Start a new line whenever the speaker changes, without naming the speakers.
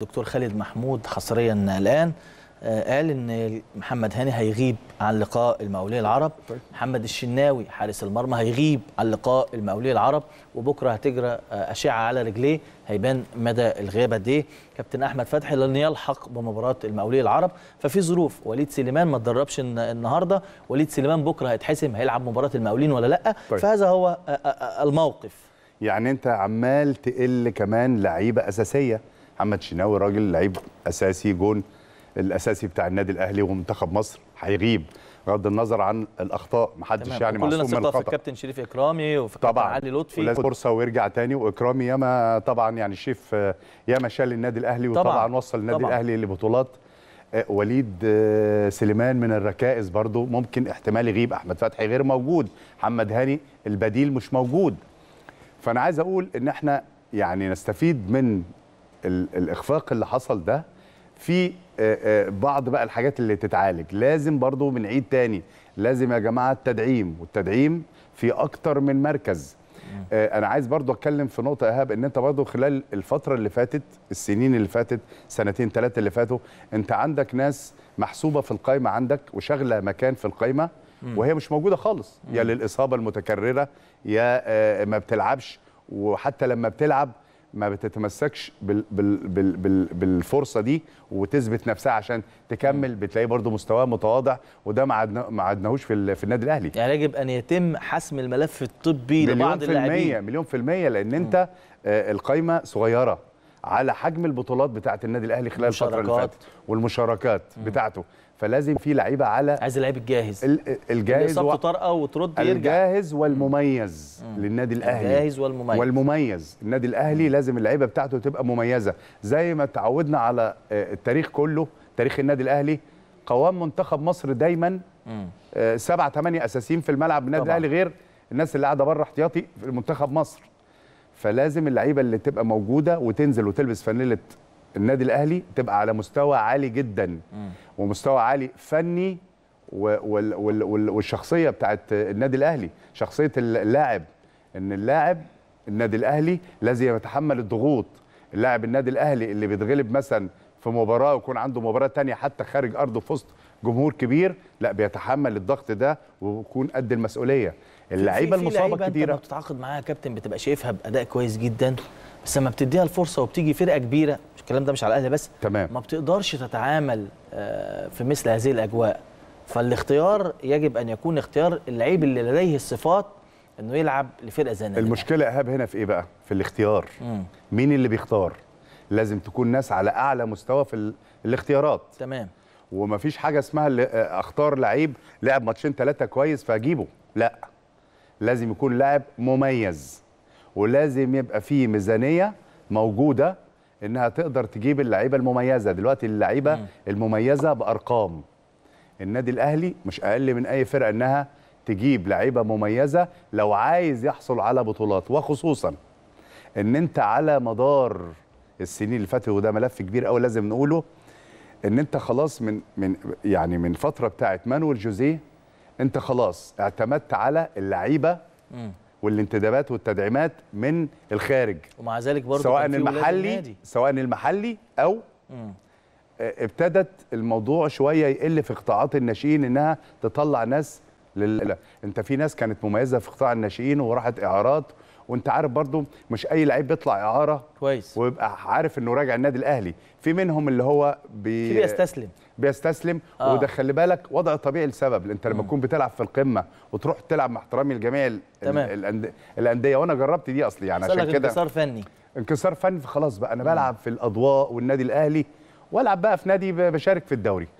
دكتور خالد محمود حصريا الان آه، قال ان محمد هاني هيغيب عن لقاء المقاولين العرب طيب. محمد الشناوي حارس المرمى هيغيب عن لقاء المقاولين العرب وبكره هتجرى آه، اشعه على رجليه هيبان مدى الغيابه دي كابتن احمد فتحي لن يلحق بمباراه المقاولين العرب ففي ظروف وليد سليمان ما تدربش النهارده وليد سليمان بكره هيتحسم هيلعب مباراه المقاولين ولا لا طيب. فهذا هو آه، الموقف
يعني انت عمال تقل كمان لعيبه اساسيه محمد شناوي راجل لعيب اساسي جون الاساسي بتاع النادي الاهلي ومنتخب مصر هيغيب بغض النظر عن الاخطاء محدش يعني معصوم من الخطا كلنا ثقه في
الكابتن شريف اكرامي وفي طبعا علي
لطفي طبعا فرصه ويرجع تاني واكرامي ياما طبعا يعني شيف آه، ياما شال النادي الاهلي وطبعا طبعا وصل النادي طبعا الاهلي لبطولات آه، وليد آه، سليمان من الركائز برضو ممكن احتمال يغيب احمد فتحي غير موجود محمد هاني البديل مش موجود فانا عايز اقول ان احنا يعني نستفيد من الاخفاق اللي حصل ده في آه، آه، بعض بقى الحاجات اللي تتعالج لازم برضو بنعيد تاني لازم يا جماعه التدعيم والتدعيم في اكتر من مركز آه، انا عايز برضو اتكلم في نقطه ايهاب ان انت برضو خلال الفتره اللي فاتت السنين اللي فاتت سنتين ثلاثه اللي فاتوا انت عندك ناس محسوبه في القايمه عندك وشغله مكان في القايمه وهي مش موجوده خالص يا للاصابه المتكرره يا ما بتلعبش وحتى لما بتلعب ما بتتمسكش بال بال بال بال بالفرصه دي وتثبت نفسها عشان تكمل بتلاقي برضه مستواه متواضع وده ما ما عدناهوش في, في النادي الاهلي
يعني يجب ان يتم حسم الملف الطبي لبعض اللاعبين
مليون في المية لان انت آه، القايمه صغيره على حجم البطولات بتاعه النادي الاهلي خلال الفتره اللي فاتت والمشاركات مم. بتاعته فلازم في لعيبه على عايز اللعيب الجاهز الجاهز و...
طرقه وترد يرجع
الجاهز والمميز مم. للنادي الاهلي الجاهز والمميز والمميز النادي الاهلي مم. لازم اللعيبه بتاعته تبقى مميزه زي ما تعودنا على آه، التاريخ كله تاريخ النادي الاهلي قوام منتخب مصر دايما آه، سبعة ثمانية اساسيين في الملعب النادي الاهلي غير الناس اللي قاعده بره احتياطي في منتخب مصر فلازم اللعيبه اللي تبقى موجوده وتنزل وتلبس فانيله النادي الاهلي تبقى على مستوى عالي جدا م. ومستوى عالي فني والشخصيه بتاعت النادي الاهلي شخصيه اللاعب ان اللاعب النادي الاهلي الذي يتحمل الضغوط اللاعب النادي الاهلي اللي بيتغلب مثلا في مباراه ويكون عنده مباراه تانية حتى خارج ارضه في وسط جمهور كبير لا بيتحمل الضغط ده ويكون قد المسؤوليه اللعيبه المصابه كتيره انت
بتتعاقد معاها يا كابتن بتبقى شايفها باداء كويس جدا بس لما بتديها الفرصه وبتيجي فرقه كبيره الكلام ده مش على الاهلي بس تمام. ما بتقدرش تتعامل آه، في مثل هذه الاجواء فالاختيار يجب ان يكون اختيار اللعيب اللي لديه الصفات انه يلعب لفرقه زي النادي
المشكله ايهاب هنا في ايه بقى في الاختيار مم. مين اللي بيختار لازم تكون ناس على اعلى مستوى في الاختيارات تمام ومفيش حاجه اسمها اختار لعيب لعب ماتشين ثلاثه كويس فاجيبه لا لازم يكون لاعب مميز ولازم يبقى فيه ميزانيه موجوده انها تقدر تجيب اللعيبه المميزه دلوقتي اللعيبه المميزه بارقام النادي الاهلي مش اقل من اي فرقه انها تجيب لعيبه مميزه لو عايز يحصل على بطولات وخصوصا ان انت على مدار السنين اللي فاتت وده ملف كبير قوي لازم نقوله ان انت خلاص من من يعني من فتره بتاعه مانويل جوزيه انت خلاص اعتمدت على اللعيبه والانتدابات والتدعيمات من الخارج ومع
ذلك برضه سواء المحلي
سواء المحلي او مم. آه، ابتدت الموضوع شويه يقل في قطاعات الناشئين انها تطلع ناس لل... انت في ناس كانت مميزه في قطاع الناشئين وراحت اعارات وانت عارف برضو مش اي لعيب بيطلع اعاره كويس ويبقى عارف انه راجع النادي الاهلي في منهم اللي هو بي... بيستسلم بيستسلم آه. وده خلي بالك وضع طبيعي لسبب انت لما تكون بتلعب في القمه وتروح تلعب مع احترامي لجميع ال... الأند... الانديه وانا جربت دي اصلي يعني عشان كده انكسار فني انكسار فني فخلاص بقى انا بلعب في الاضواء والنادي الاهلي والعب بقى في نادي بشارك في الدوري